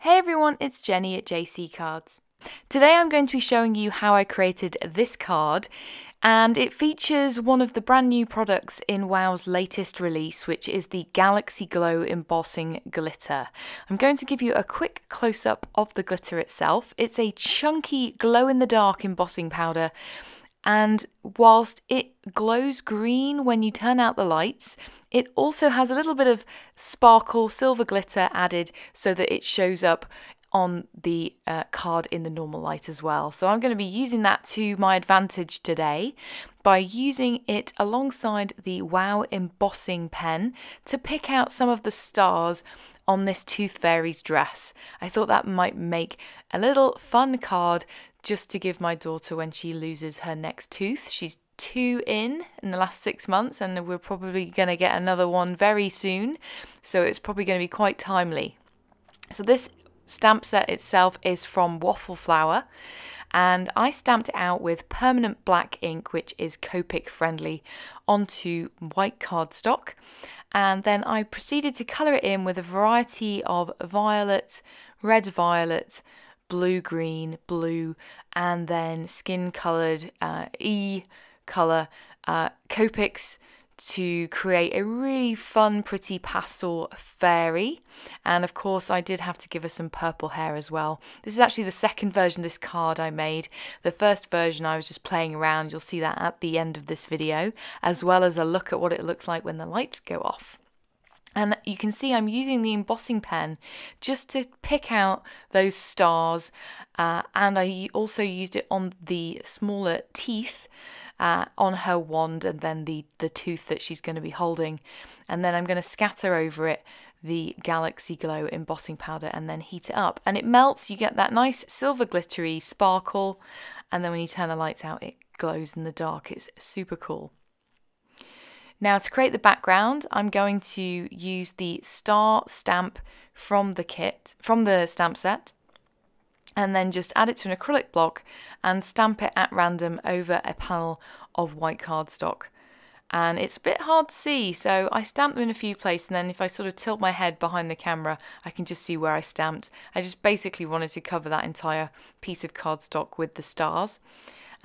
Hey everyone, it's Jenny at JC Cards. Today I'm going to be showing you how I created this card and it features one of the brand new products in WoW's latest release, which is the Galaxy Glow Embossing Glitter. I'm going to give you a quick close up of the glitter itself. It's a chunky glow in the dark embossing powder and whilst it glows green when you turn out the lights, it also has a little bit of sparkle, silver glitter added so that it shows up on the uh, card in the normal light as well. So I'm going to be using that to my advantage today by using it alongside the WOW embossing pen to pick out some of the stars on this Tooth Fairy's dress. I thought that might make a little fun card just to give my daughter when she loses her next tooth. She's two in in the last six months, and we're probably going to get another one very soon. So it's probably going to be quite timely. So this stamp set itself is from waffle Flower, and I stamped it out with permanent black ink which is Copic friendly onto white cardstock and then I proceeded to colour it in with a variety of violet, red violet, blue green, blue, and then skin coloured uh, E colour uh, Copics to create a really fun, pretty pastel fairy. And of course, I did have to give her some purple hair as well. This is actually the second version of this card I made. The first version I was just playing around. You'll see that at the end of this video, as well as a look at what it looks like when the lights go off. And you can see I'm using the embossing pen just to pick out those stars uh, and I also used it on the smaller teeth uh, on her wand and then the, the tooth that she's going to be holding. And then I'm going to scatter over it the Galaxy Glow embossing powder and then heat it up. And it melts, you get that nice silver glittery sparkle and then when you turn the lights out it glows in the dark. It's super cool. Now to create the background, I'm going to use the star stamp from the kit, from the stamp set, and then just add it to an acrylic block and stamp it at random over a panel of white cardstock. And it's a bit hard to see, so I stamp them in a few places, and then if I sort of tilt my head behind the camera, I can just see where I stamped. I just basically wanted to cover that entire piece of cardstock with the stars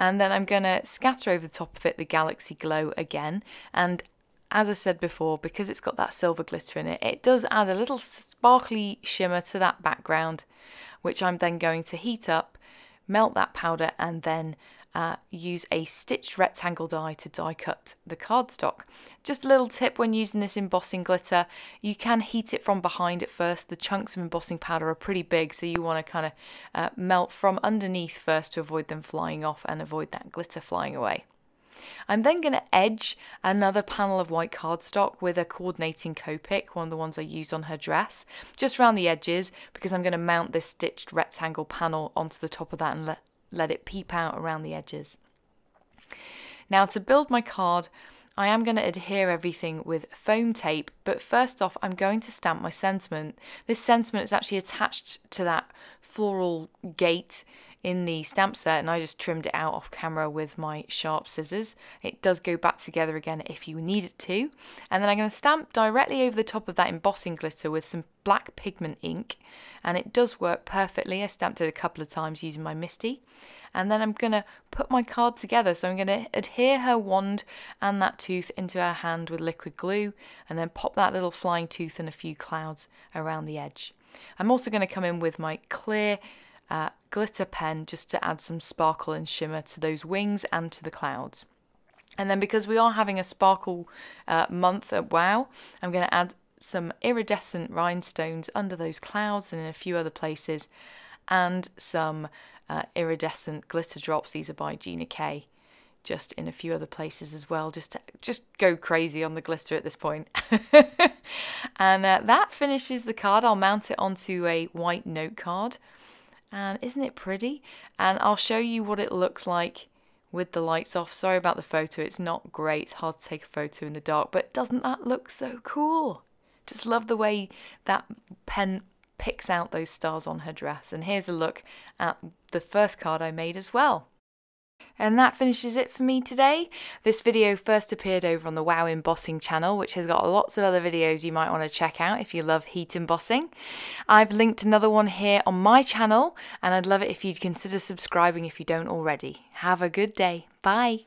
and then I'm going to scatter over the top of it the Galaxy Glow again and as I said before, because it's got that silver glitter in it, it does add a little sparkly shimmer to that background, which I'm then going to heat up, melt that powder, and then uh, use a stitched rectangle die to die cut the cardstock. Just a little tip when using this embossing glitter, you can heat it from behind at first. The chunks of embossing powder are pretty big, so you want to kind of uh, melt from underneath first to avoid them flying off and avoid that glitter flying away. I'm then going to edge another panel of white cardstock with a coordinating Copic, one of the ones I used on her dress, just around the edges because I'm going to mount this stitched rectangle panel onto the top of that and let let it peep out around the edges. Now to build my card, I am going to adhere everything with foam tape, but first off I'm going to stamp my sentiment. This sentiment is actually attached to that floral gate in the stamp set and I just trimmed it out off camera with my sharp scissors. It does go back together again if you need it to. And then I'm going to stamp directly over the top of that embossing glitter with some black pigment ink and it does work perfectly. I stamped it a couple of times using my Misty. And then I'm going to put my card together. So I'm going to adhere her wand and that tooth into her hand with liquid glue and then pop that little flying tooth and a few clouds around the edge. I'm also going to come in with my clear uh, glitter pen just to add some sparkle and shimmer to those wings and to the clouds. And then because we are having a sparkle uh, month at WOW, I'm going to add some iridescent rhinestones under those clouds and in a few other places and some uh, iridescent glitter drops. These are by Gina K. Just in a few other places as well. Just to, just go crazy on the glitter at this point. and uh, that finishes the card. I'll mount it onto a white note card and isn't it pretty? And I'll show you what it looks like with the lights off. Sorry about the photo, it's not great, it's hard to take a photo in the dark, but doesn't that look so cool? Just love the way that pen picks out those stars on her dress. And here's a look at the first card I made as well. And that finishes it for me today. This video first appeared over on the Wow Embossing channel, which has got lots of other videos you might want to check out if you love heat embossing. I've linked another one here on my channel, and I'd love it if you'd consider subscribing if you don't already. Have a good day. Bye.